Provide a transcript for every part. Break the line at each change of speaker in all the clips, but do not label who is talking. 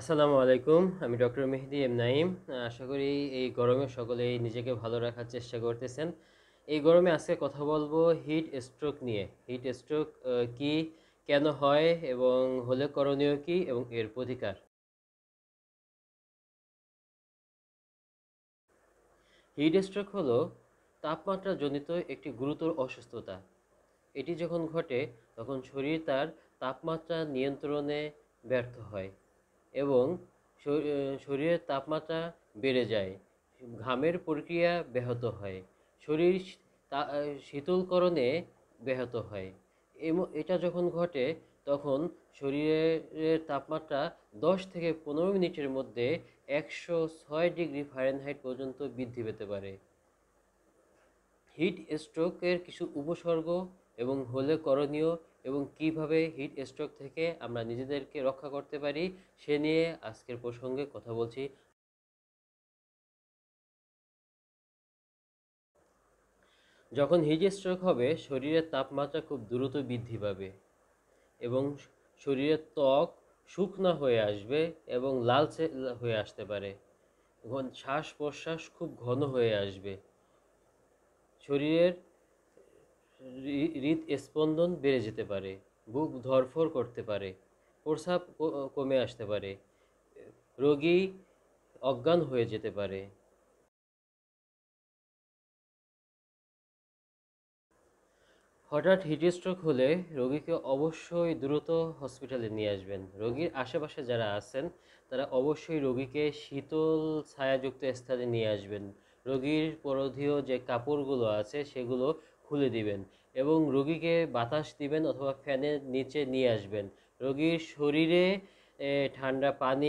আসসালামু আলাইকুম আমি ডক্টর মেহেদি এম নাইম আশা করি এই গরমে সকলেই নিজেকে ভালো রাখার চেষ্টা করতেছেন এই গরমে আজকে কথা বলবো হিট স্ট্রোক নিয়ে হিট স্ট্রোক কি কেন হয় এবং হলে করণীয় কি
এবং এর প্রতিকার
হিট স্ট্রোক তাপমাত্রা তাপমাত্রাজনিত একটি গুরুতর অসুস্থতা এটি যখন ঘটে তখন শরীর তার তাপমাত্রা নিয়ন্ত্রণে ব্যর্থ হয় এবং শরীরের তাপমাত্রা বেড়ে যায় ঘামের প্রক্রিয়া ব্যাহত হয় শরীর শীতলকরণে ব্যাহত হয় এটা যখন ঘটে তখন শরীরের তাপমাত্রা দশ থেকে পনেরো মিনিটের মধ্যে একশো ছয় ডিগ্রি ফারেনহাইট পর্যন্ত বৃদ্ধি পেতে পারে হিট স্ট্রোকের কিছু উপসর্গ এবং হলে করণীয় এবং কিভাবে হিট স্ট্রোক থেকে আমরা নিজেদেরকে রক্ষা করতে পারি সে নিয়ে আজকের প্রসঙ্গে কথা বলছি যখন হিট স্ট্রোক হবে শরীরের তাপমাত্রা খুব দ্রুত বৃদ্ধি পাবে এবং শরীরের ত্বক শুকনো হয়ে আসবে এবং লালচে হয়ে আসতে পারে শ্বাস প্রশ্বাস খুব ঘন হয়ে আসবে শরীরের হৃদ স্পন্দন বেড়ে যেতে পারে বুক ধরফর করতে পারে প্রসাব কমে আসতে পারে রোগী অজ্ঞান হয়ে যেতে পারে হঠাৎ হিটস্ট্রোক হলে রোগীকে অবশ্যই দ্রুত হসপিটালে নিয়ে আসবেন রোগীর আশেপাশে যারা আছেন তারা অবশ্যই রোগীকে শীতল ছায়াযুক্ত স্থানে নিয়ে আসবেন রোগীর পরধীয় যে কাপড়গুলো আছে সেগুলো খুলে দিবেন এবং রোগীকে বাতাস দিবেন অথবা ফ্যানের নিচে নিয়ে আসবেন রোগীর শরীরে ঠান্ডা পানি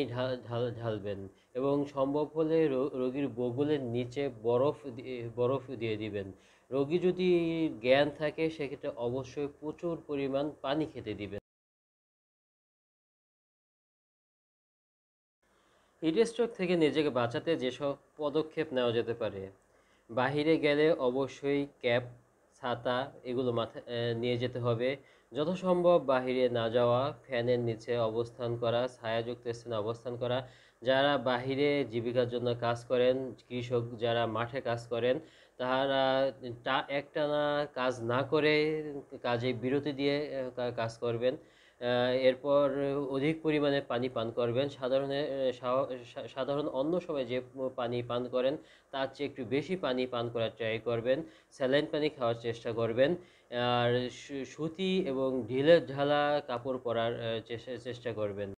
ঢালবেন এবং সম্ভব হলে রোগীর বগুলের নিচে বরফ বরফ দিয়ে দিবেন রোগী যদি জ্ঞান থাকে সেক্ষেত্রে অবশ্যই প্রচুর পরিমাণ পানি খেতে দিবেন হিটস্ট্রোক থেকে নিজেকে বাঁচাতে যেসব পদক্ষেপ নেওয়া যেতে পারে বাহিরে গেলে অবশ্যই ক্যাপ ছাতা এগুলো মাথায় নিয়ে যেতে হবে যথাসম্ভব বাহিরে না যাওয়া ফ্যানের নিচে অবস্থান করা ছায়াযুক্ত স্থানে অবস্থান করা যারা বাহিরে জীবিকার জন্য কাজ করেন কৃষক যারা মাঠে কাজ করেন তারা একটানা কাজ না করে কাজে বিরতি দিয়ে কাজ করবেন এরপর অধিক পরিমাণে পানি পান করবেন সাধারণে সাধারণ অন্য সময় যে পানি পান করেন তার চেয়ে একটু বেশি পানি পান করার ট্রাই করবেন স্যালাইন পানি খাওয়ার চেষ্টা করবেন আর সুতি এবং ঢিলের ঢালা কাপড় পরার চেষ্টা করবেন